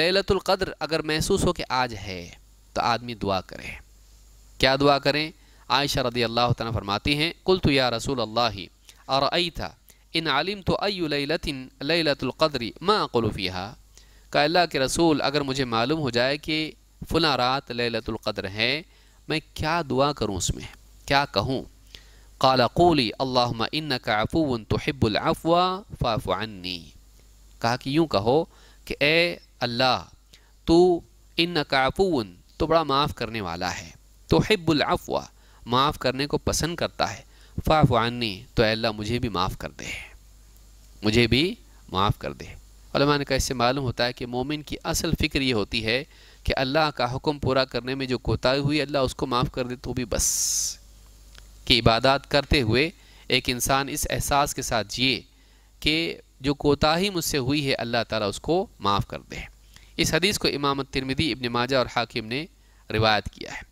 लैलतुल कद्र अगर महसूस हो कि आज है तो आदमी दुआ करे क्या दुआ करें आयशा रदी अल्लाह तन फरमाती हैं कुल तो या रसूल अल्लाह और अई था इन आलिम तो अयलतिन ललतुल्क़द्री माँ कलुफ़िया का अल्लाह के रसूल अगर मुझे मालूम हो जाए कि फ़ला रात ललतुल्क़द्र है मैं क्या दुआ करूँ उसमें क्या कहूँ काला कोली अल्लाह इन का अफून तो हिब्बुलफ़वा फ़ाफ़ानी कहा कि यूँ कहो कि ए अल्लाह तो इन काफून तो बड़ा माफ़ करने वाला है तो हिब्बुलफ़वा माफ़ करने को पसंद करता है फ़ाफ़ानी तो अल्लाह मुझे भी माफ़ कर दे मुझे भी माफ़ कर दे ने कहा इससे मालूम होता है कि मोमिन की असल फ़िक्र ये होती है कि अल्लाह का हुक्म पूरा करने में जो कोताही हुई अल्लाह उसको माफ़ कर दे तो भी बस कि इबादत करते हुए एक इंसान इस एहसास के साथ जिए कि जो कोताही मुझसे हुई है अल्लाह ताला उसको माफ़ कर दे इस हदीस को इमाम तिरमिदी इबन माजा और हाकिम ने रिवायत किया है